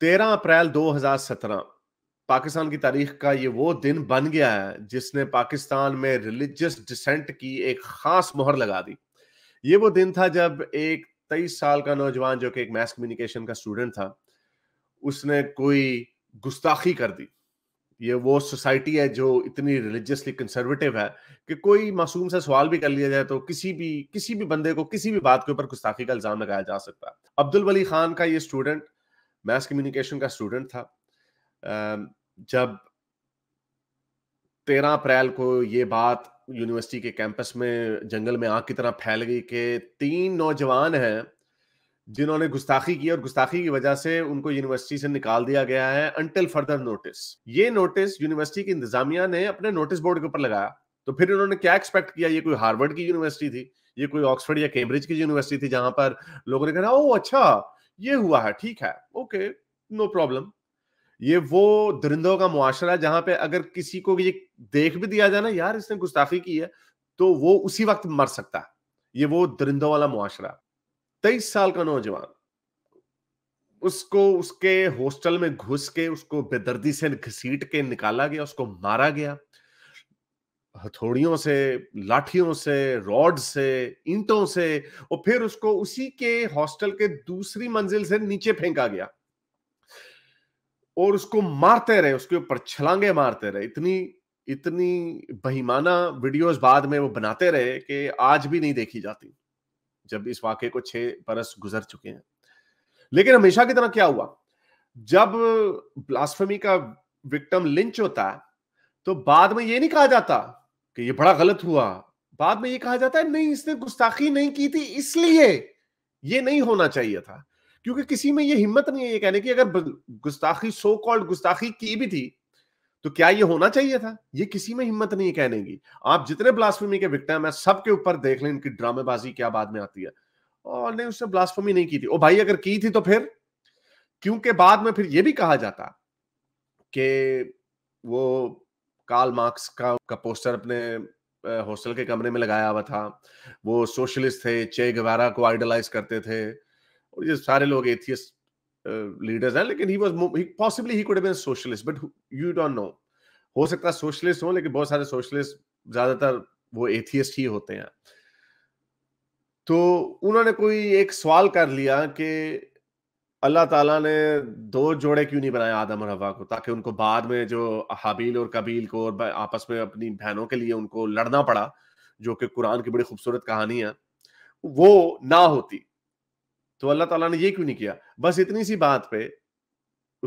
तेरह अप्रैल 2017 पाकिस्तान की तारीख का ये वो दिन बन गया है जिसने पाकिस्तान में रिलीजियस डिसेंट की एक खास मोहर लगा दी ये वो दिन था जब एक तेईस साल का नौजवान जो कि एक मैथ कम्युनिकेशन का स्टूडेंट था उसने कोई गुस्ताखी कर दी ये वो सोसाइटी है जो इतनी रिलीजियसली कंसर्वेटिव है कि कोई मासूम सा सवाल भी कर लिया जाए तो किसी भी किसी भी बंदे को किसी भी बात के ऊपर गुस्ताखी का इल्जाम लगाया जा सकता है अब्दुल वली खान का ये स्टूडेंट मैस कम्युनिकेशन का स्टूडेंट था जब तेरह अप्रैल को ये बात यूनिवर्सिटी के कैंपस में जंगल में आग की तरह फैल गई कि तीन नौजवान हैं जिन्होंने गुस्ताखी की और गुस्ताखी की वजह से उनको यूनिवर्सिटी से निकाल दिया गया है अनटिल फर्दर नोटिस ये नोटिस यूनिवर्सिटी की इंतजामिया ने अपने नोटिस बोर्ड के ऊपर लगाया तो फिर उन्होंने क्या एक्सपेक्ट किया ये कोई हार्वर्ड की यूनिवर्सिटी थी ये कोई ऑक्सफर्ड या कैम्ब्रिज की यूनिवर्सिटी थी जहां पर लोगों ने कहा ओ अच्छा ये हुआ है ठीक है ओके नो प्रॉब्लम ये वो दरिंदों का मुआशरा जहां पे अगर किसी को ये देख भी दिया जाए ना यार इसने गुस्ताफी की है तो वो उसी वक्त मर सकता है ये वो दरिंदों वाला मुआशरा तेईस साल का नौजवान उसको उसके हॉस्टल में घुस के उसको बेदर्दी से घसीट के निकाला गया उसको मारा गया हथौड़ियों से लाठियों से रॉड से ईंटों से और फिर उसको उसी के हॉस्टल के दूसरी मंजिल से नीचे फेंका गया और उसको मारते रहे उसके ऊपर छलांगे मारते रहे इतनी इतनी बहिमाना वीडियोस बाद में वो बनाते रहे कि आज भी नहीं देखी जाती जब इस वाक्य को छह बरस गुजर चुके हैं लेकिन हमेशा की तरह क्या हुआ जब ब्लास्फेमी का विक्टम लिंच होता है तो बाद में ये नहीं कहा जाता कि ये बड़ा गलत हुआ बाद में ये कहा जाता है नहीं इसने गुस्ताखी नहीं की थी इसलिए ये नहीं होना चाहिए था क्योंकि किसी में ये हिम्मत नहीं है ये कहने की अगर गुस्ताखी सो कॉल्ड गुस्ताखी की भी थी तो क्या ये होना चाहिए था ये किसी में हिम्मत नहीं कहने की आप जितने ब्लास्फेमी के विक्टिम है सबके ऊपर देख लें इनकी ड्रामेबाजी क्या बाद में आती है और नहीं उसने ब्लास्फेमी नहीं की थी ओ भाई अगर की थी तो फिर क्योंकि बाद में फिर यह भी कहा जाता कि वो कार्ल मार्क्स का, का पोस्टर अपने हॉस्टल के कमरे में लगाया हुआ था वो सोशलिस्ट थे चे गवारा को आइडलाइज करते थे और ये सारे लोग एथियस्ट लीडर्स हैं लेकिन he was possibly he could been socialist but you don't know हो सकता है सोशलिस्ट हो लेकिन बहुत सारे सोशलिस्ट ज्यादातर वो एथियस्ट ही होते हैं तो उन्होंने कोई एक सवाल कर लिया कि अल्लाह ताला ने दो जोड़े क्यों नहीं बनाए आदम और हवा को ताकि उनको बाद में जो हाबील और कबील को और आपस में अपनी बहनों के लिए उनको लड़ना पड़ा जो कि कुरान की बड़ी खूबसूरत कहानी है वो ना होती तो अल्लाह ताला ने ये क्यों नहीं किया बस इतनी सी बात पे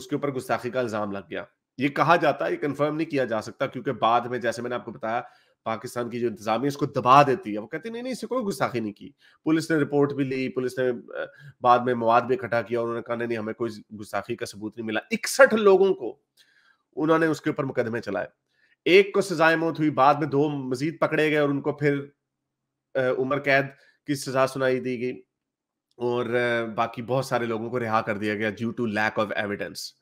उसके ऊपर गुस्ताखी का इल्ज़ाम लग गया ये कहा जाता है ये कंफर्म नहीं किया जा सकता क्योंकि बाद में जैसे मैंने आपको बताया पाकिस्तान की जो इंतजामिया उसको दबा देती है वो कहती नहीं नहीं इसे कोई गुस्साखी नहीं की पुलिस ने रिपोर्ट भी ली पुलिस ने बाद में मवाद भी इकट्ठा किया उन्होंने कहा नहीं हमें कोई गुस्साखी का सबूत नहीं मिला इकसठ लोगों को उन्होंने उसके ऊपर मुकदमे चलाए एक को सजाए मौत हुई बाद में दो मजीद पकड़े गए और उनको फिर उम्र कैद की सजा सुनाई दी गई और बाकी बहुत सारे लोगों को रिहा कर दिया गया due to lack of evidence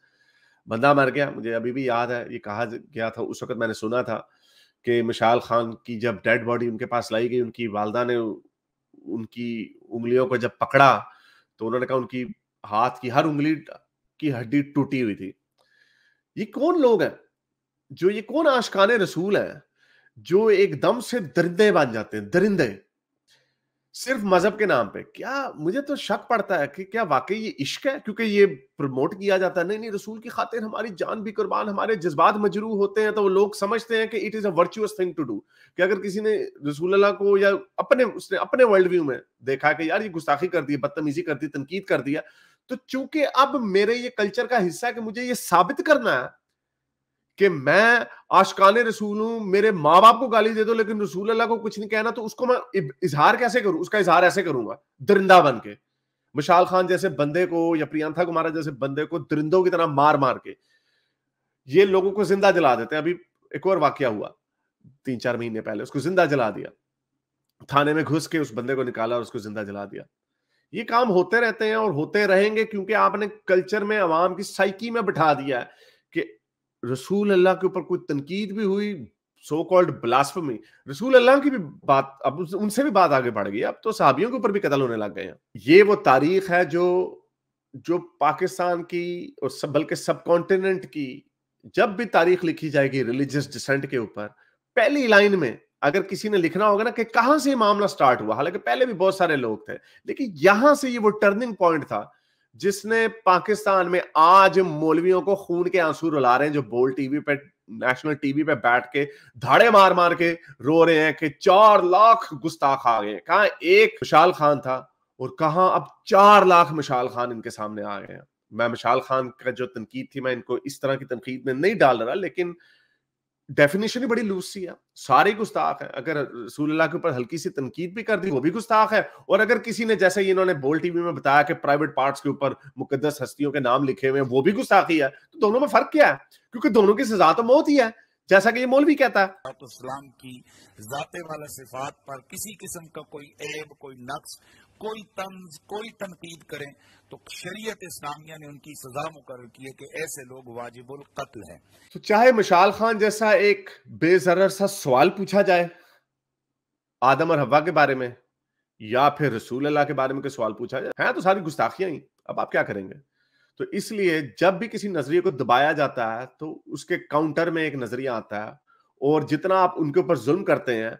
बंदा मर गया मुझे अभी भी याद है ये कहा गया था उस वक्त मैंने सुना था कि मिशाल खान की जब डेड बॉडी उनके पास लाई गई उनकी वालदा ने उनकी उंगलियों को जब पकड़ा तो उन्होंने कहा उनकी हाथ की हर उंगली की हड्डी टूटी हुई थी ये कौन लोग हैं जो ये कौन आशकान रसूल हैं जो एकदम से दरिंदे बन जाते हैं दरिंदे सिर्फ मजहब के नाम पे क्या मुझे तो शक पड़ता है कि क्या वाकई ये इश्क है क्योंकि ये प्रमोट किया जाता है नहीं नहीं रसूल की खातिर हमारी जान भी कुर्बान हमारे जज्बात मजरू होते हैं तो वो लोग समझते हैं कि it is a virtuous thing to do कि अगर किसी ने रसूल अल्लाह को या अपने उसने अपने वर्ल्ड व्यू में देखा कि यार ये गुस्ताखी कर दी बदतमीजी कर दी तनकीद कर दिया तो चूंकि अब मेरे ये कल्चर का हिस्सा है कि मुझे ये साबित करना है कि मैं आशकान रसूल हूं मेरे माँ बाप को गाली दे दो लेकिन रसूल अल्लाह को कुछ नहीं कहना तो उसको मैं इजहार कैसे करूं उसका इजहार ऐसे करूंगा दरिंदा बन के विशाल खान जैसे बंदे को या प्रियंका कुमारा जैसे बंदे को दरिंदों की तरह मार मार के ये लोगों को जिंदा जला देते हैं अभी एक और वाक्य हुआ तीन चार महीने पहले उसको जिंदा जला दिया थाने में घुस के उस बंदे को निकाला और उसको जिंदा जला दिया ये काम होते रहते हैं और होते रहेंगे क्योंकि आपने कल्चर में आवाम की साइकी में बिठा दिया है रसूल अल्लाह के ऊपर कोई तनकीद भी हुई सो कॉल्ड ब्लास्फमी रसूल अल्लाह की भी बात अब उनसे भी बात आगे बढ़ गई अब तो सहाबियों के ऊपर भी कतल होने लग गए हैं ये वो तारीख है जो जो पाकिस्तान की और सब बल्कि सब कॉन्टिनेंट की जब भी तारीख लिखी जाएगी रिलीजियस डिसेंट के ऊपर पहली लाइन में अगर किसी ने लिखना होगा ना कि कहां से मामला स्टार्ट हुआ हालांकि पहले भी बहुत सारे लोग थे लेकिन यहां से ये वो टर्निंग पॉइंट था जिसने पाकिस्तान में आज मौलवियों को खून के आंसू रुला रहे हैं जो बोल टीवी पे नेशनल टीवी पे बैठ के धाड़े मार मार के रो रहे हैं कि चार लाख गुस्ताख आ गए कहा एक विशाल खान था और कहा अब चार लाख मिशाल खान इनके सामने आ गए हैं मैं मिशाल खान का जो तनकीद थी मैं इनको इस तरह की तनकीद में नहीं डाल रहा लेकिन डेफिनेशन ही बड़ी लूज सी है सारे गुस्ताख है अगर रसूल के ऊपर हल्की सी तनकीद भी कर दी वो भी गुस्ताख है और अगर किसी ने जैसे इन्होंने बोल टीवी में बताया कि प्राइवेट पार्ट्स के ऊपर मुकदस हस्तियों के नाम लिखे हुए हैं वो भी गुस्ताखी है तो दोनों में फर्क क्या है क्योंकि दोनों की सजा तो मौत ही है जैसा कि ये मोल भी कहता है तो इस्लाम की जाते वाला सिफात पर किसी किस्म का कोई एब कोई नक्स कोई तंज कोई तनकीद करें तो शरीयत इस्लामिया ने उनकी सजा मुकर की है कि ऐसे लोग वाजिबुल कत्ल हैं तो चाहे मशाल खान जैसा एक बेजर सा सवाल पूछा जाए आदम और हवा के बारे में या फिर रसूल अल्लाह के बारे में सवाल पूछा जाए हैं तो सारी गुस्ताखियां ही अब आप क्या करेंगे तो इसलिए जब भी किसी नजरिए को दबाया जाता है तो उसके काउंटर में एक नजरिया आता है और जितना आप उनके ऊपर जुल्म करते हैं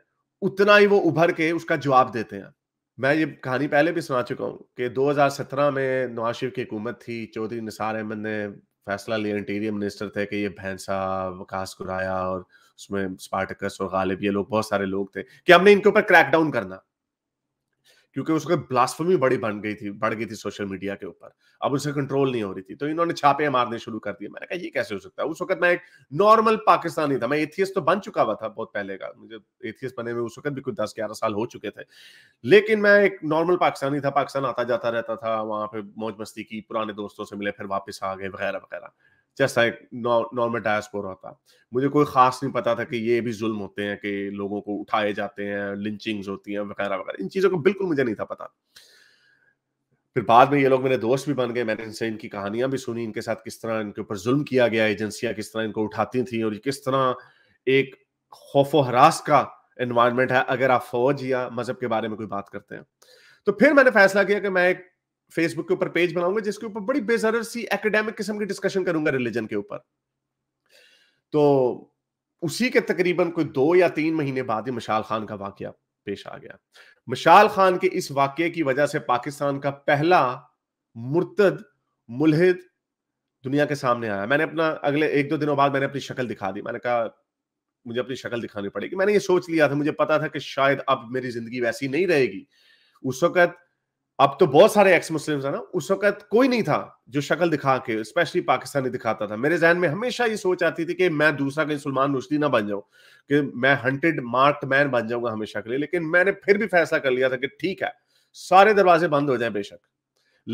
उतना ही वो उभर के उसका जवाब देते हैं मैं ये कहानी पहले भी सुना चुका हूँ कि 2017 में नवाज शरीफ की हुकूमत थी चौधरी निसार अहमद ने फैसला लिया इंटीरियर मिनिस्टर थे कि ये भैंसा वकास कुराया और उसमें स्पार्टकस और गालिब ये लोग बहुत सारे लोग थे कि हमने इनके ऊपर क्रैकडाउन करना क्योंकि उसके ब्लास्फमी बड़ी बन गई थी बढ़ गई थी सोशल मीडिया के ऊपर अब उसे कंट्रोल नहीं हो रही थी तो इन्होंने छापे मारने शुरू कर दिए मैंने कहा ये कैसे हो सकता है उस वक्त मैं एक नॉर्मल पाकिस्तानी था मैं एथियस तो बन चुका हुआ था बहुत पहले का मुझे एथियस बने हुए उस वक्त भी कुछ दस ग्यारह साल हो चुके थे लेकिन मैं एक नॉर्मल पाकिस्तानी था पाकिस्तान आता जाता रहता था वहां पर मौज मस्ती की पुराने दोस्तों से मिले फिर वापस आ गए वगैरह वगैरह जैसा एक नॉर्मल डायस्पोरा था मुझे कोई खास नहीं पता था कि ये भी जुल्म होते हैं कि लोगों को उठाए जाते हैं लिंचिंग्स होती हैं वगैरह वगैरह इन चीज़ों का बिल्कुल मुझे नहीं था पता फिर बाद में ये लोग मेरे दोस्त भी बन गए मैंने इनसे इनकी कहानियां भी सुनी इनके साथ किस तरह इनके ऊपर जुल्म किया गया एजेंसियां किस तरह इनको उठाती थी और किस तरह एक खौफो हरास का एनवायरमेंट है अगर आप फौज या मजहब के बारे में कोई बात करते हैं तो फिर मैंने फैसला किया कि मैं एक फेसबुक के ऊपर पेज बनाऊंगा जिसके ऊपर बड़ी बेजर सी एकेडमिक किस्म की डिस्कशन करूंगा रिलीजन के ऊपर तो उसी के तकरीबन कोई दो या तीन महीने बाद ही मशाल खान का वाक्य पेश आ गया मशाल खान के इस वाक्य की वजह से पाकिस्तान का पहला मुर्तद मुलहिद दुनिया के सामने आया मैंने अपना अगले एक दो दिनों बाद मैंने अपनी शक्ल दिखा दी मैंने कहा मुझे अपनी शक्ल दिखानी पड़ेगी मैंने ये सोच लिया था मुझे पता था कि शायद अब मेरी जिंदगी वैसी नहीं रहेगी उस वक्त अब तो बहुत सारे एक्स मुस्लिम है ना उस वक्त कोई नहीं था जो शक्ल दिखा के स्पेशली पाकिस्तानी दिखाता था मेरे जहन में हमेशा ये सोच आती थी कि मैं दूसरा कहीं सलमान रुश्दी ना बन जाऊं कि मैं हंटेड मार्क मैन बन जाऊंगा हमेशा के लिए लेकिन मैंने फिर भी फैसला कर लिया था कि ठीक है सारे दरवाजे बंद हो जाए बेशक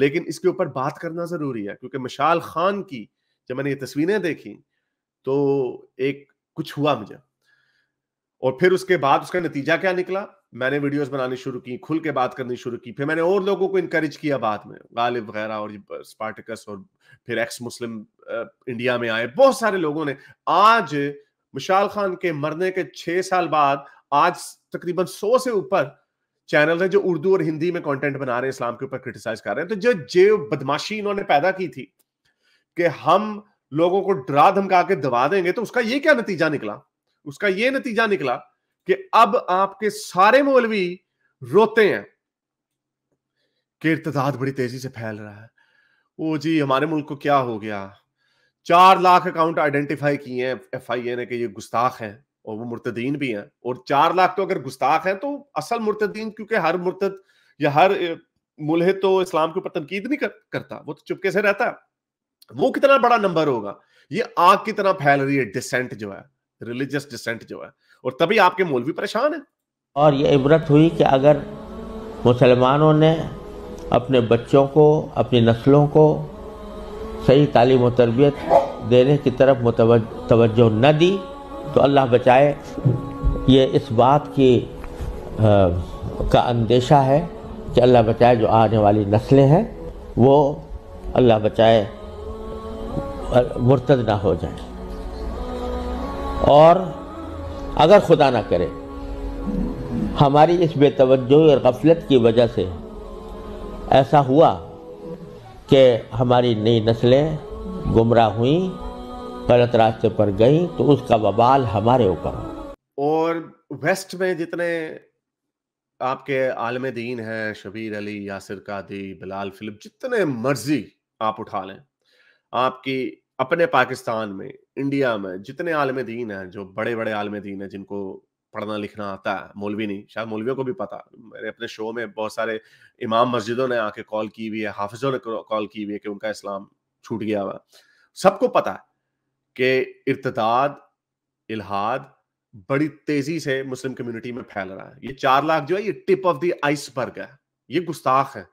लेकिन इसके ऊपर बात करना जरूरी है क्योंकि मशाल खान की जब मैंने ये तस्वीरें देखी तो एक कुछ हुआ मुझे और फिर उसके बाद उसका नतीजा क्या निकला मैंने वीडियोस बनानी शुरू की खुल के बात करनी शुरू की फिर मैंने और लोगों को इनकरेज किया बाद में गालिब वगैरह और स्पार्टिकस और फिर एक्स मुस्लिम इंडिया में आए बहुत सारे लोगों ने आज विशाल खान के मरने के छह साल बाद आज तकरीबन सौ से ऊपर चैनल है जो उर्दू और हिंदी में कंटेंट बना रहे हैं इस्लाम के ऊपर क्रिटिसाइज कर रहे हैं तो जो जे बदमाशी इन्होंने पैदा की थी कि हम लोगों को डरा धमका के दबा देंगे तो उसका ये क्या नतीजा निकला उसका ये नतीजा निकला कि अब आपके सारे मौलवी रोते हैं कि इर्तदाद बड़ी तेजी से फैल रहा है ओ जी हमारे मुल्क को क्या हो गया चार लाख अकाउंट आइडेंटिफाई किए हैं एफ आई ए ने कि ये गुस्ताख हैं और वो मुर्तदीन भी हैं और चार लाख तो अगर गुस्ताख हैं तो असल मुर्तदीन क्योंकि हर मुर्तद या हर मुलह तो इस्लाम के ऊपर तनकीद नहीं कर, करता वो तो चुपके से रहता है वो कितना बड़ा नंबर होगा ये आग की तरह फैल रही है डिसेंट जो है रिलीजियस डिसेंट जो है और तभी आपके भी परेशान है और ये इबरत हुई कि अगर मुसलमानों ने अपने बच्चों को अपनी नस्लों को सही तालीम तरबियत देने की तरफ तवज्जो न दी तो अल्लाह बचाए ये इस बात की आ, का अंदेशा है कि अल्लाह बचाए जो आने वाली नस्लें हैं वो अल्लाह बचाए मुर्तद ना हो जाए और अगर खुदा ना करे हमारी इस बेतवजो और गफलत की वजह से ऐसा हुआ कि हमारी नई नस्लें गुमराह हुई गलत रास्ते पर गई तो उसका बवाल हमारे ऊपर और वेस्ट में जितने आपके आलम दीन हैं शबीर अली यासिर कादी बिलाल फिलिप जितने मर्जी आप उठा लें आपकी अपने पाकिस्तान में इंडिया में जितने आलम दीन हैं जो बड़े बड़े आलम दीन हैं जिनको पढ़ना लिखना आता है मौलवी नहीं शायद मौलवियों को भी पता मेरे अपने शो में बहुत सारे इमाम मस्जिदों ने आके कॉल की हुई है हाफिजों ने कॉल की हुई है कि उनका इस्लाम छूट गया हुआ सबको पता है कि इर्तदाद इलाहाद बड़ी तेजी से मुस्लिम कम्युनिटी में फैल रहा है ये चार लाख जो है ये टिप ऑफ द आइसबर्ग है ये गुस्ताख है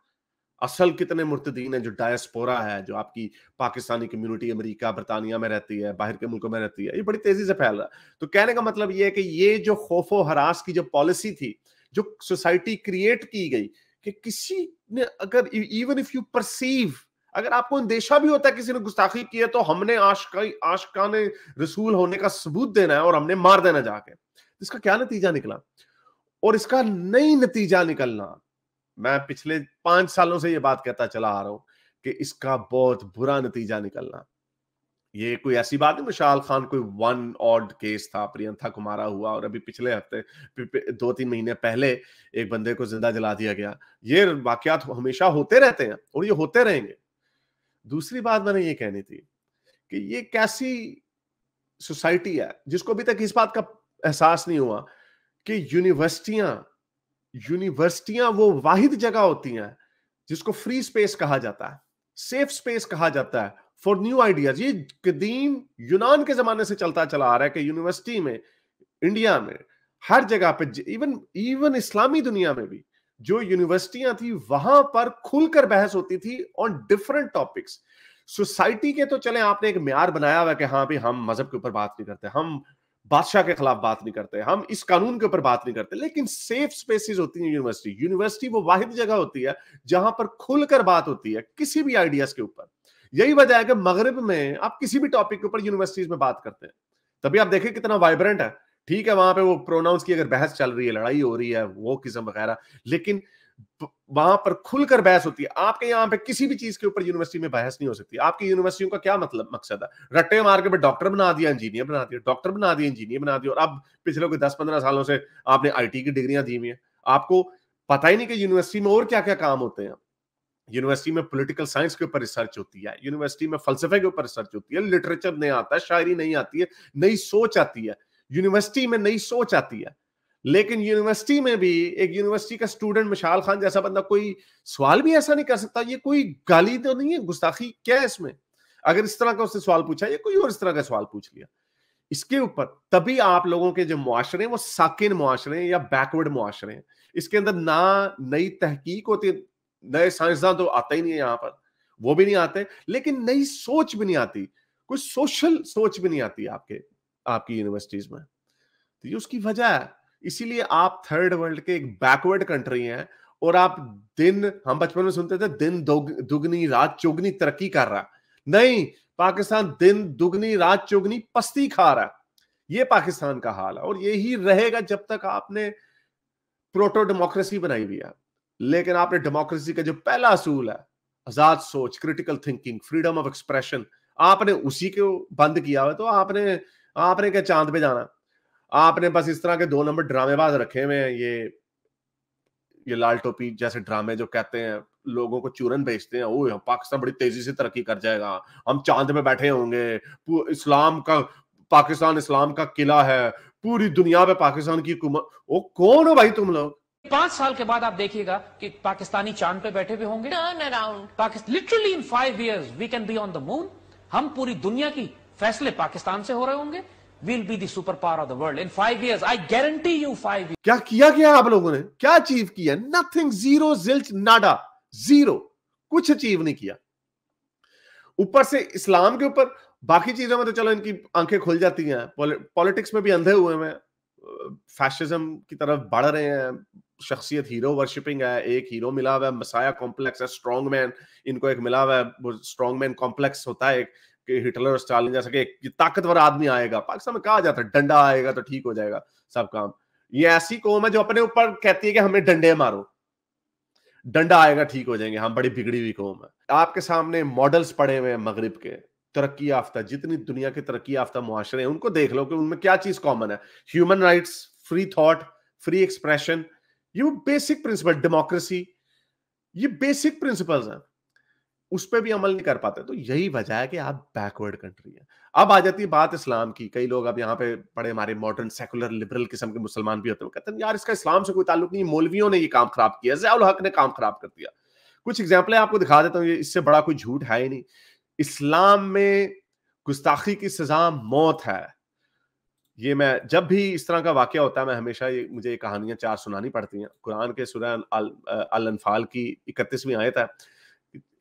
असल कितने मुर्तदीन है जो डायस्पोरा है जो आपकी पाकिस्तानी कम्युनिटी अमेरिका बरतानिया में रहती है बाहर के मुल्कों में रहती है ये बड़ी तेजी से फैल रहा है तो कहने का मतलब ये है कि ये जो खौफो हरास की जो पॉलिसी थी जो सोसाइटी क्रिएट की गई कि किसी ने अगर इवन इफ यू परसीव अगर आपको अंदेशा भी होता है किसी ने गुस्ताखी की है तो हमने आशका आशका ने रसूल होने का सबूत देना है और हमने मार देना जाके तो इसका क्या नतीजा निकला और इसका नई नतीजा निकलना मैं पिछले पांच सालों से ये बात कहता चला आ रहा हूं कि इसका बहुत बुरा नतीजा निकलना ये कोई ऐसी बात नहीं मशाल खान कोई वन ऑड केस था प्रियंका कुमारा हुआ और अभी पिछले हफ्ते दो तीन महीने पहले एक बंदे को जिंदा जला दिया गया ये वाकयात हमेशा होते रहते हैं और ये होते रहेंगे दूसरी बात मैंने ये कहनी थी कि ये कैसी सोसाइटी है जिसको अभी तक इस बात का एहसास नहीं हुआ कि यूनिवर्सिटियां यूनिवर्सिटियां वो वाहिद जगह होती हैं जिसको फ्री स्पेस कहा जाता है सेफ स्पेस कहा जाता है फॉर न्यू आइडियाज ये कदीम यूनान के जमाने से चलता चला आ रहा है कि यूनिवर्सिटी में इंडिया में हर जगह पे इवन इवन इस्लामी दुनिया में भी जो यूनिवर्सिटियां थी वहां पर खुलकर बहस होती थी ऑन डिफरेंट टॉपिक्स सोसाइटी के तो चले आपने एक म्यार बनाया हुआ कि हाँ भाई हम मजहब के ऊपर बात नहीं करते हम बादशाह के खिलाफ बात नहीं करते हम इस कानून के ऊपर बात नहीं करते लेकिन सेफ स्पेसिस होती है यूनिवर्सिटी यूनिवर्सिटी वो वाहिद जगह होती है जहां पर खुलकर बात होती है किसी भी आइडियाज के ऊपर यही वजह है कि मगरब में आप किसी भी टॉपिक के ऊपर यूनिवर्सिटीज में बात करते हैं तभी आप देखें कितना वाइब्रेंट है ठीक है वहां पे वो प्रोनाउंस की अगर बहस चल रही है लड़ाई हो रही है वो किस्म वगैरह लेकिन वहां पर खुलकर बहस होती है आपके यहाँ पे किसी भी चीज के ऊपर यूनिवर्सिटी में बहस नहीं हो सकती आपकी यूनिवर्सिटियों का क्या मतलब मकसद है रट्टे मार के डॉक्टर बना दिया इंजीनियर बना दिया डॉक्टर बना दिया इंजीनियर बना दिया और अब पिछले कोई दस पंद्रह सालों से आपने आई की डिग्रियां दी हुई है आपको पता ही नहीं कि यूनिवर्सिटी में और क्या क्या काम होते हैं यूनिवर्सिटी में पॉलिटिकल साइंस के ऊपर रिसर्च होती है यूनिवर्सिटी में फलसफे के ऊपर रिसर्च होती है लिटरेचर नहीं आता शायरी नहीं आती है नई सोच आती है यूनिवर्सिटी में नई सोच आती है लेकिन यूनिवर्सिटी में भी एक यूनिवर्सिटी का स्टूडेंट मिशाल खान जैसा बंदा कोई सवाल भी ऐसा नहीं कर सकता ये कोई गाली तो नहीं है गुस्ताखी क्या है इसमें अगर इस तरह का उससे सवाल पूछा या कोई और इस तरह का सवाल पूछ लिया इसके ऊपर तभी आप लोगों के जो मुआरे हैं वो साकिन मुआरे हैं या बैकवर्ड मुआरे हैं इसके अंदर ना नई तहकीक होती नए साइंसदान तो आता ही नहीं है यहाँ पर वो भी नहीं आते लेकिन नई सोच भी नहीं आती कोई सोशल सोच भी नहीं आती आपके आपकी यूनिवर्सिटीज में तो ये उसकी वजह है इसीलिए आप थर्ड वर्ल्ड के एक बैकवर्ड कंट्री हैं और आप दिन हम बचपन में सुनते थे दिन दुगनी रात चौगनी तरक्की कर रहा नहीं पाकिस्तान दिन दुगनी रात चौगनी पस्ती खा रहा ये पाकिस्तान का हाल है और यही रहेगा जब तक आपने प्रोटो डेमोक्रेसी बनाई हुई है लेकिन आपने डेमोक्रेसी का जो पहला असूल है आजाद सोच critical thinking freedom of expression आपने उसी को बंद किया हुआ तो आपने आपने क्या चांद पे जाना आपने बस इस तरह के दो नंबर ड्रामेबाज रखे हुए हैं ये ये लाल टोपी जैसे ड्रामे जो कहते हैं लोगों को चूरन बेचते हैं ओह पाकिस्तान बड़ी तेजी से तरक्की कर जाएगा हम चांद में बैठे होंगे इस्लाम का पाकिस्तान इस्लाम का किला है पूरी दुनिया में पाकिस्तान की कुमार ओ कौन हो भाई तुम लोग पांच साल के बाद आप देखिएगा कि पाकिस्तानी चांद पे बैठे हुए होंगे literally in five years we can be on the moon हम पूरी दुनिया की फैसले पाकिस्तान से हो रहे होंगे will be super power of the world in five year I guarantee you five क्या किया गया आप लोगों ने क्या अचीव किया nothing zero zilch nada zero कुछ अचीव नहीं किया ऊपर से इस्लाम के ऊपर बाकी चीजों में तो चलो इनकी आंखें खुल जाती हैं पॉलिटिक्स में भी अंधे हुए हैं फैशिज्म की तरफ बढ़ रहे हैं शख्सियत हीरो वर्शिपिंग है एक हीरो मिला हुआ है मसाया कॉम्प्लेक्स है स्ट्रॉन्ग मैन इनको एक मिला हुआ है स्ट्रॉन्ग मैन कॉम्प्लेक्स होता है एक हिटलर और स्टालिन जैसा कि ताकतवर आदमी आएगा पाकिस्तान में कहा जाता है डंडा आएगा तो ठीक हो जाएगा सब काम ये ऐसी कौम है जो अपने ऊपर कहती है कि हमें डंडे मारो डंडा आएगा ठीक हो जाएंगे हम बड़ी बिगड़ी हुई कौम है आपके सामने मॉडल्स पड़े हुए हैं मगरब के तरक्की याफ्ता जितनी दुनिया के तरक्की याफ्ता मुआरे हैं उनको देख लो कि उनमें क्या चीज कॉमन है human rights free thought free expression ये वो बेसिक प्रिंसिपल डेमोक्रेसी ये बेसिक प्रिंसिपल्स हैं उस पर भी अमल नहीं कर पाते तो यही वजह है कि आप बैकवर्ड कंट्री है अब आ जाती है बात इस्लाम की कई लोग अब यहाँ पे बड़े हमारे मॉडर्न सेकुलर लिबरल किस्म के मुसलमान भी होते हैं कहते हैं यार इसका इस्लाम से कोई ताल्लुक नहीं मौलवियों ने ये काम खराब किया जयाल हक ने काम खराब कर दिया कुछ एग्जाम्पल आपको दिखा देता हूँ इससे बड़ा कोई झूठ है ही नहीं इस्लाम में गुस्ताखी की सजा मौत है ये मैं जब भी इस तरह का वाक्य होता है मैं हमेशा ये मुझे ये कहानियां चार सुनानी पड़ती हैं कुरान के सुरह अल अनफाल की इकतीसवीं आयत है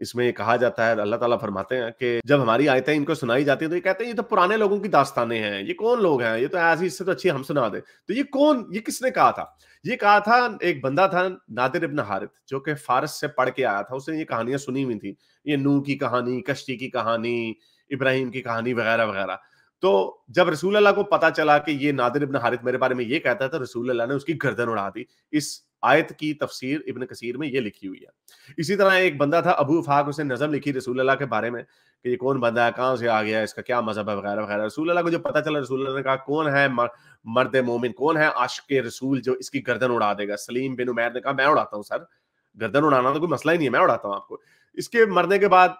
इसमें कहा जाता है अल्लाह ताला फरमाते हैं कि जब हमारी आयतें इनको सुनाई जाती है तो ये कहते हैं ये तो पुराने लोगों की दास्तानें हैं ये कौन लोग हैं ये तो ऐसी इससे तो अच्छी हम सुना दे तो ये कौन ये किसने कहा था ये कहा था एक बंदा था नादिर इब्न हारित जो कि फारस से पढ़ के आया था उसने ये कहानियां सुनी हुई थी ये नू की कहानी कश्ती की कहानी इब्राहिम की कहानी वगैरह वगैरह तो जब रसूल अल्लाह को पता चला कि ये नादिर इब्न हारित मेरे बारे में ये कहता है तो रसूल अल्लाह ने उसकी गर्दन उड़ा दी इस आयत की तफसीर इबन कसीर में ये लिखी हुई है इसी तरह एक बंदा था अबू फाक उसने नज़म लिखी रसूल के बारे में कि ये कौन बंदा है कहाँ से आ गया इसका क्या मजहब है वगैरह वगैरह रसूल को जो पता चला रसूल ने कहा कौन है मर्द मोमिन कौन है आश के रसूल जो इसकी गर्दन उड़ा देगा सलीम बिन उमैर ने कहा मैं उड़ाता हूँ सर गर्दन उड़ाना तो कोई मसला ही नहीं है मैं उड़ाता हूँ आपको इसके मरने के बाद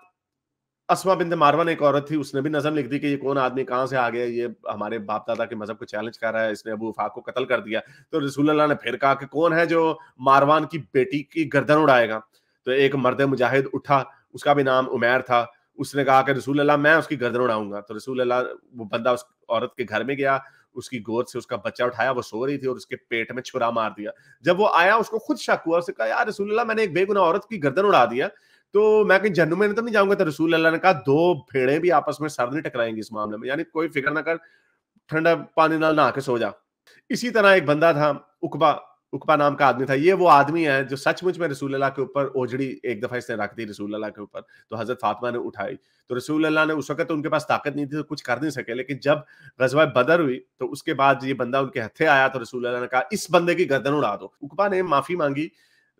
असमा बिंद मारवन एक औरत थी उसने भी नजम लिख दी कि ये कौन आदमी कहाँ से आ गया ये हमारे बाप दादा के मजहब को चैलेंज कर रहा है इसने अबू उफाक को कत्ल कर दिया तो रसूल ने फिर कहा कि कौन है जो मारवान की बेटी की गर्दन उड़ाएगा तो एक मर्द मुजाहिद उठा उसका भी नाम उमैर था उसने कहा कि रसूल अल्लाह मैं उसकी गर्दन उड़ाऊंगा तो रसूल अल्लाह वो बंदा उस औरत के घर में गया उसकी गोद से उसका बच्चा उठाया वो सो रही थी और उसके पेट में छुरा मार दिया जब वो आया उसको खुद शक हुआ उसने कहा यार रसूल मैंने एक बेगुना औरत की गर्दन उड़ा दिया तो मैं कहीं जन्म में तो नहीं जाऊंगा तो रसूल अल्लाह ने कहा दो भेड़े भी आपस में सर नहीं टकराएंगी इस मामले में यानी कोई फिक्र ना कर ठंडा पानी नाल नहा के सो जा इसी तरह एक बंदा था उकबा उकबा नाम का आदमी था ये वो आदमी है जो सचमुच में रसूल अल्लाह के ऊपर ओझड़ी एक दफा इसने रख दी रसूल अल्लाह के ऊपर तो हजरत फातिमा ने उठाई तो रसूल अल्लाह ने उस वक्त तो उनके पास ताकत नहीं थी तो कुछ कर नहीं सके लेकिन जब गजवा बदर हुई तो उसके बाद ये बंदा उनके हथे आया तो रसूल अल्लाह ने कहा इस बंदे की गर्दन उड़ा दो उकबा ने माफी मांगी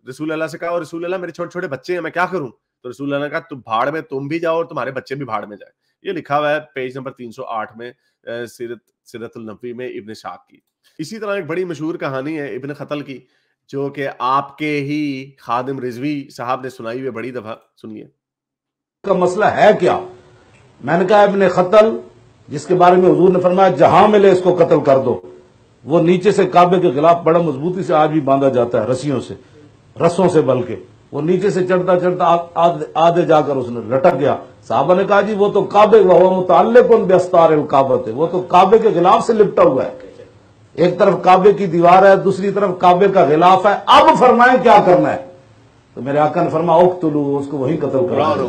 रसूल अल्लाह से कहा और रसूल अल्लाह मेरे छोटे छोटे बच्चे हैं मैं क्या करूं तो रसूल अल्लाह ने कहा तुम भाड़ में तुम भी जाओ और तुम्हारे बच्चे भी भाड़ में जाए ये लिखा हुआ है पेज नंबर 308 में सीरत सीरतुल नबी में इब्ने शाक की इसी तरह एक बड़ी मशहूर कहानी है इब्ने खतल की जो कि आपके ही खादिम रिजवी साहब ने सुनाई हुई बड़ी दफा सुनिए का मसला है क्या मैंने कहा इब्ने खतल जिसके बारे में हुजूर ने फरमाया जहां मिले इसको कत्ल कर दो वो नीचे से काबे के खिलाफ बड़ा मजबूती से आज भी बांधा जाता है रस्सियों से रसों से बल के वो नीचे से चढ़ता चढ़ता आधे जाकर उसने लटक गया साहबा ने कहा जी वो तो काबे वह मुताल बेस्तार काबत है वो तो काबे के खिलाफ से लिपटा हुआ है एक तरफ काबे की दीवार है दूसरी तरफ काबे का खिलाफ है अब फरमाए क्या करना है तो मेरे आका ने फरमा उख तुलू उसको वही कतल करो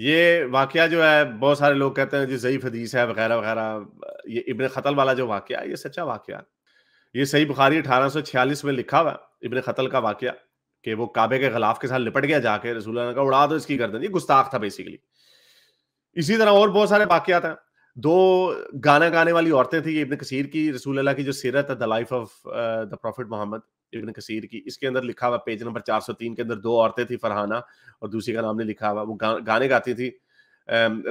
ये वाक्य जो है बहुत सारे लोग कहते हैं जी सही फदीस है वगैरह वगैरह ये इबन खतल वाला जो वाक्य है ये सच्चा वाक्य ये सही बुखारी अठारह में लिखा हुआ है इबन खतल का वाक्य कि वो काबे के खिलाफ के साथ लिपट गया जाके रसूल ने कहा उड़ा दो इसकी गर्दन ये गुस्ताख था बेसिकली इसी तरह और बहुत सारे वाकयात हैं दो गाना गाने वाली औरतें थी इबन कसीर की रसूल अल्लाह की जो सीरत है the life of the prophet Muhammad Ibn Kathir की इसके अंदर लिखा हुआ पेज नंबर 403 के अंदर दो औरतें थी फरहाना और दूसरी का नाम ने लिखा हुआ वो गा, गाने गाती थी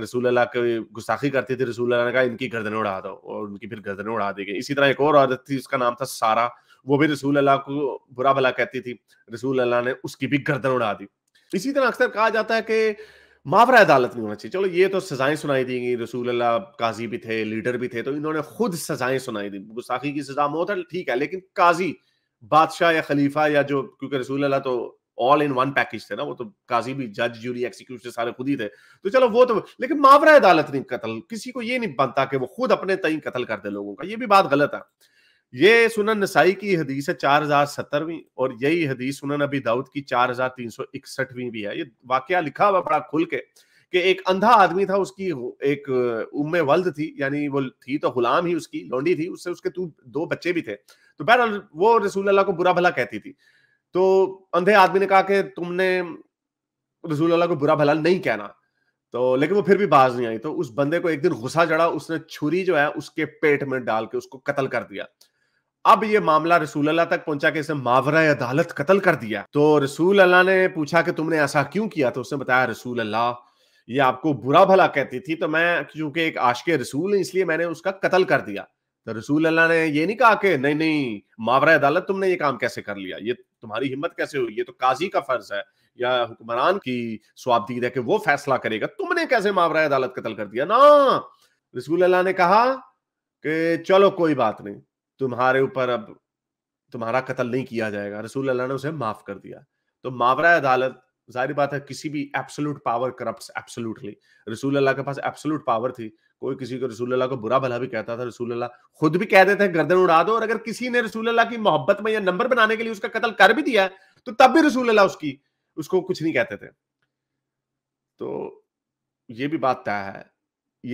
रसूल अल्लाह की गुस्ताखी करती थी रसूल अल्लाह ने कहा इनकी गर्दनें उड़ा दो और उनकी फिर गर्दनें उड़ा दी गई इसी तरह एक और औरत थी उसका नाम था सारा वो भी रसूल अल्लाह को बुरा भला कहती थी रसूल अल्लाह ने उसकी भी गर्दन उड़ा दी इसी तरह अक्सर कहा जाता है कि मावरा अदालत नहीं होना चाहिए चलो ये तो सजाएं सुनाई दी गई रसूल अल्लाह काजी भी थे लीडर भी थे तो इन्होंने खुद सजाएं सुनाई दी गुस्साखी की सजा मौत है ठीक है लेकिन काजी बादशाह या खलीफा या जो क्योंकि रसूल अल्लाह तो ऑल इन वन पैकेज थे ना वो तो काजी भी जज जूरी एक्सिक्यूशन सारे खुद ही थे तो चलो वो तो लेकिन मावरा अदालत नहीं कत्ल किसी को ये नहीं बनता कि वो खुद अपने तय कत्ल करते लोगों का ये भी बात गलत है ये सुनन नसाई की हदीस है चार हजार सत्तरवीं और यही हदीस सुनन अभी दाऊद की चार हजार तीन सौ इकसठवीं भी है ये वाक्य लिखा हुआ बड़ा खुल के कि एक अंधा आदमी था उसकी एक उम्मे वल्द थी यानी वो थी तो गुलाम ही उसकी लौंडी थी उससे उसके तू दो बच्चे भी थे तो बहरहाल वो रसूल अल्लाह को बुरा भला कहती थी तो अंधे आदमी ने कहा कि तुमने रसूल अल्लाह को बुरा भला नहीं कहना तो लेकिन वो फिर भी बाज नहीं आई तो उस बंदे को एक दिन गुस्सा चढ़ा उसने छुरी जो है उसके पेट में डाल के उसको कत्ल कर दिया अब ये मामला रसूल अल्लाह तक पहुंचा कि इसने मावरा अदालत कत्ल कर दिया तो रसूल अल्लाह ने पूछा कि तुमने ऐसा क्यों किया तो उसने बताया रसूल अल्लाह ये आपको बुरा भला कहती थी तो मैं क्योंकि एक के रसूल है इसलिए मैंने उसका कत्ल कर दिया तो रसूल अल्लाह ने ये नहीं कहा कि नहीं नहीं मावरा अदालत तुमने ये काम कैसे कर लिया ये तुम्हारी हिम्मत कैसे हुई ये तो काजी का फर्ज है या हुक्मरान की स्वाबदीद है कि वो फैसला करेगा तुमने कैसे मावरा अदालत कत्ल कर दिया ना रसूल अल्लाह ने कहा कि चलो कोई बात नहीं तुम्हारे ऊपर अब तुम्हारा कत्ल नहीं किया जाएगा रसूल अल्लाह ने उसे माफ कर दिया तो मावरा अदालत जारी बात है किसी भी एब्सोलूट पावर करप्ट एब्सोलूटली रसूल अल्लाह के पास एब्सोलूट पावर थी कोई किसी को रसूल अल्लाह को बुरा भला भी कहता था रसूल अल्लाह खुद भी कह देते हैं गर्दन उड़ा दो और अगर किसी ने रसूल अल्लाह की मोहब्बत में या नंबर बनाने के लिए उसका कत्ल कर भी दिया है तो तब भी रसूल अल्लाह उसकी उसको कुछ नहीं कहते थे तो ये भी बात तय है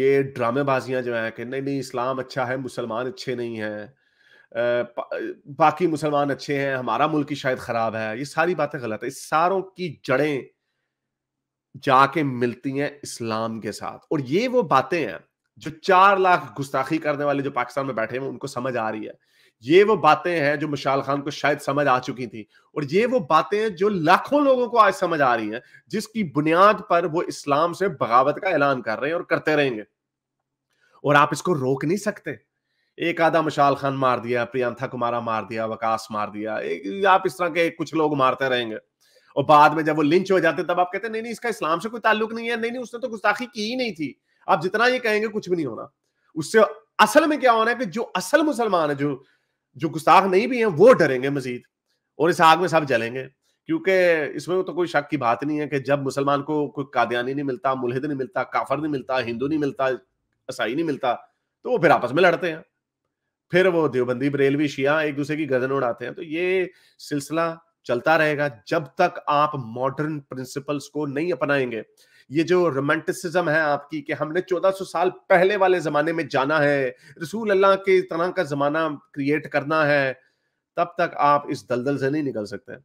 ये ड्रामेबाजियां जो है कि नहीं नहीं इस्लाम अच्छा है मुसलमान अच्छे नहीं है बाकी मुसलमान अच्छे हैं हमारा मुल्क ही शायद खराब है ये सारी बातें गलत है इस सारों की जड़ें जाके मिलती हैं इस्लाम के साथ और ये वो बातें हैं जो चार लाख गुस्ताखी करने वाले जो पाकिस्तान में बैठे हैं उनको समझ आ रही है ये वो बातें हैं जो मशाल खान को शायद समझ आ चुकी थी और ये वो बातें हैं जो लाखों लोगों को आज समझ आ रही हैं जिसकी बुनियाद पर वो इस्लाम से बगावत का ऐलान कर रहे हैं और करते रहेंगे और आप इसको रोक नहीं सकते एक आधा मशाल खान मार दिया प्रियंथा कुमारा मार दिया वकास मार दिया एक, आप इस तरह के कुछ लोग मारते रहेंगे और बाद में जब वो लिंच हो जाते तब आप कहते हैं नहीं नहीं इसका इस्लाम से कोई ताल्लुक नहीं है नहीं नहीं उसने तो गुस्ताखी की ही नहीं थी आप जितना ये कहेंगे कुछ भी नहीं होना उससे असल में क्या होना है कि जो असल मुसलमान है जो जो गुस्ताख नहीं भी है वो डरेंगे मजीद और इस आग में सब जलेंगे क्योंकि इसमें तो कोई शक की बात नहीं है कि जब मुसलमान को कोई कादयानी नहीं मिलता मुलहिद नहीं मिलता काफर नहीं मिलता हिंदू नहीं मिलता ईसाई नहीं मिलता तो वो फिर आपस में लड़ते हैं फिर वो देवबंदी बरेलवी शिया एक दूसरे की गर्दन उड़ाते हैं तो ये सिलसिला चलता रहेगा जब तक आप मॉडर्न प्रिंसिपल्स को नहीं अपनाएंगे ये जो रोमांटिसिज्म है आपकी कि हमने 1400 साल पहले वाले जमाने में जाना है रसूल अल्लाह के तरह का जमाना क्रिएट करना है तब तक आप इस दलदल से नहीं निकल सकते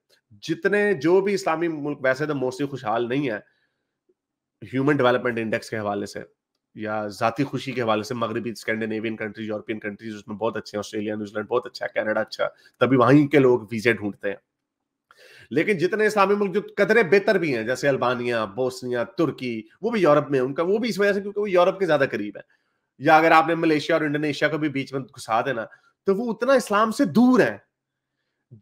जितने जो भी इस्लामी मुल्क वैसे तो मोस्टली खुशहाल नहीं है ह्यूमन डेवलपमेंट इंडेक्स के हवाले से या जाती खुशी के हवाले से मगरबी स्कैंडिनेवियन कंट्रीज यूरोपियन कंट्रीज उसमें बहुत अच्छे हैं ऑस्ट्रेलिया न्यूजीलैंड बहुत अच्छा है कैनेडा अच्छा तभी वहीं के लोग वीजे ढूंढते हैं लेकिन जितने इस्लामी मुल्क जो कतरे बेहतर भी हैं जैसे अल्बानिया बोस्निया तुर्की वो भी यूरोप में उनका वो भी इस वजह से क्योंकि वो यूरोप के ज्यादा करीब है या अगर आपने मलेशिया और इंडोनेशिया को भी बीच में घुसा देना तो वो उतना इस्लाम से दूर है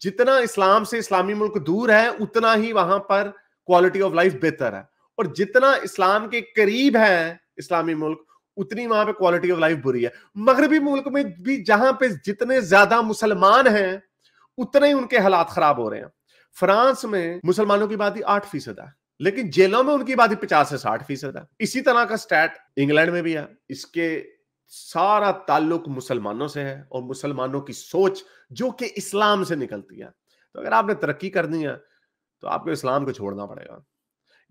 जितना इस्लाम से इस्लामी मुल्क दूर है उतना ही वहां पर क्वालिटी ऑफ लाइफ बेहतर है और जितना इस्लाम के करीब है इस्लामी मुल्क उतनी वहां पे क्वालिटी ऑफ लाइफ बुरी है मगरबी मुल्क में भी जहां पे जितने ज्यादा मुसलमान हैं उतने ही उनके हालात खराब हो रहे हैं फ्रांस में मुसलमानों की आबादी आठ फीसद है लेकिन जेलों में उनकी आबादी पचास से साठ फीसद है इसी तरह का स्टैट इंग्लैंड में भी है इसके सारा ताल्लुक मुसलमानों से है और मुसलमानों की सोच जो कि इस्लाम से निकलती है तो अगर आपने तरक्की करनी है तो आपको इस्लाम को छोड़ना पड़ेगा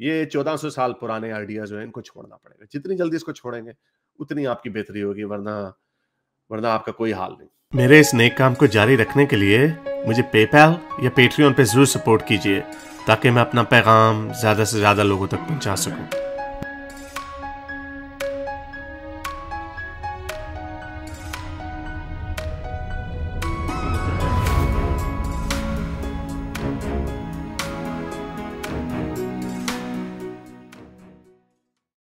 ये चौदह सौ साल पुराने आइडियाज जो है इनको छोड़ना पड़ेगा जितनी जल्दी इसको छोड़ेंगे उतनी आपकी बेहतरी होगी वरना वरना आपका कोई हाल नहीं मेरे इस नेक काम को जारी रखने के लिए मुझे पेपैल या पेट्रियन पे जरूर सपोर्ट कीजिए ताकि मैं अपना पैगाम ज़्यादा से ज़्यादा लोगों तक पहुंचा सकूं।